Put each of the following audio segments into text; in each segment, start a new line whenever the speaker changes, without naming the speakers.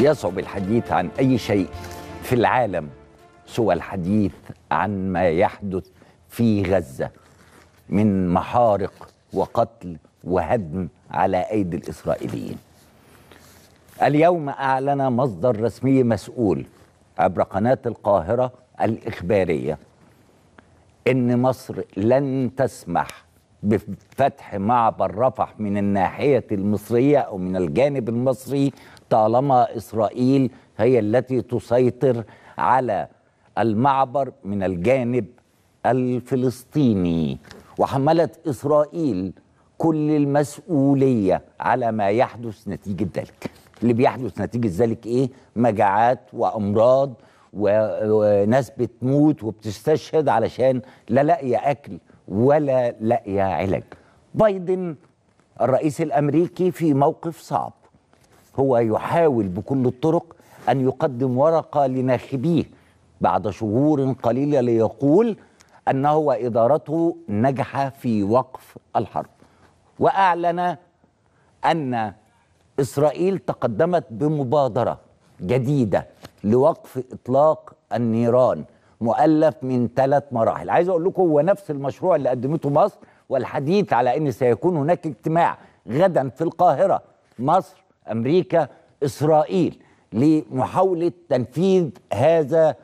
يصعب الحديث عن أي شيء في العالم سوى الحديث عن ما يحدث في غزة من محارق وقتل وهدم على أيدي الإسرائيليين اليوم أعلن مصدر رسمي مسؤول عبر قناة القاهرة الإخبارية إن مصر لن تسمح بفتح معبر رفح من الناحية المصرية أو من الجانب المصري طالما إسرائيل هي التي تسيطر على المعبر من الجانب الفلسطيني وحملت إسرائيل كل المسؤولية على ما يحدث نتيجة ذلك اللي بيحدث نتيجة ذلك إيه؟ مجاعات وأمراض وناس بتموت وبتستشهد علشان لا لاقية أكل ولا لاقيه علاج بايدن الرئيس الامريكي في موقف صعب هو يحاول بكل الطرق ان يقدم ورقه لناخبيه بعد شهور قليله ليقول انه وادارته نجح في وقف الحرب واعلن ان اسرائيل تقدمت بمبادره جديده لوقف اطلاق النيران مؤلف من ثلاث مراحل عايز اقول لكم هو نفس المشروع اللي قدمته مصر والحديث على ان سيكون هناك اجتماع غدا في القاهره مصر امريكا اسرائيل لمحاوله تنفيذ هذا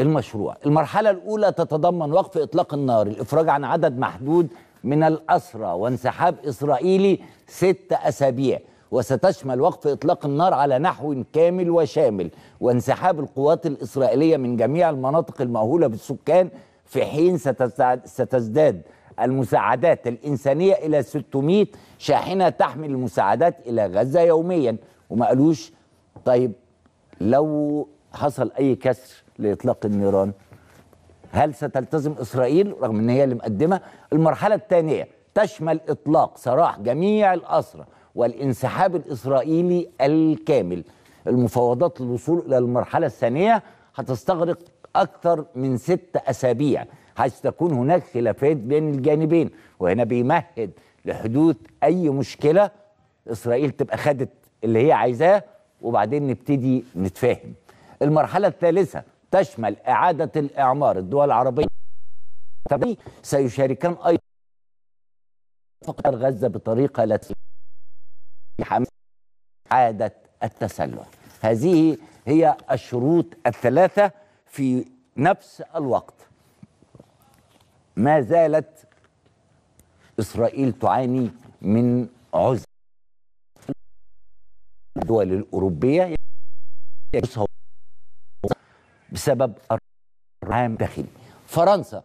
المشروع المرحله الاولى تتضمن وقف اطلاق النار الافراج عن عدد محدود من الاسرى وانسحاب اسرائيلي ست اسابيع وستشمل وقف إطلاق النار على نحو كامل وشامل وانسحاب القوات الإسرائيلية من جميع المناطق المأهولة بالسكان في حين ستزداد المساعدات الإنسانية إلى 600 شاحنة تحمل المساعدات إلى غزة يوميا وما قالوش طيب لو حصل أي كسر لإطلاق النيران هل ستلتزم إسرائيل رغم أن هي اللي مقدمة المرحلة الثانية تشمل إطلاق سراح جميع الأسرى والانسحاب الاسرائيلي الكامل المفاوضات للوصول الى المرحله الثانيه هتستغرق اكثر من ست اسابيع حيث تكون هناك خلافات بين الجانبين وهنا بيمهد لحدوث اي مشكله اسرائيل تبقى خدت اللي هي عايزاه وبعدين نبتدي نتفاهم المرحله الثالثه تشمل اعاده الاعمار الدول العربيه سيشاركان ايضا فقط غزه بطريقه لا عادة التسلل هذه هي الشروط الثلاثة في نفس الوقت ما زالت إسرائيل تعاني من عزل الدول الأوروبية بسبب العام الداخلي فرنسا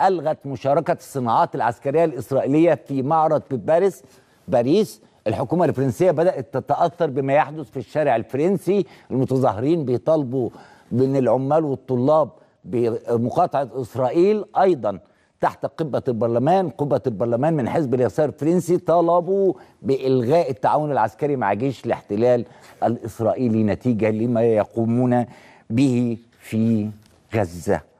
ألغت مشاركة الصناعات العسكرية الإسرائيلية في معرض بباريس باريس الحكومه الفرنسيه بدات تتاثر بما يحدث في الشارع الفرنسي المتظاهرين بيطالبوا بان العمال والطلاب بمقاطعه اسرائيل ايضا تحت قبه البرلمان قبه البرلمان من حزب اليسار الفرنسي طالبوا بالغاء التعاون العسكري مع جيش الاحتلال الاسرائيلي نتيجه لما يقومون به في غزه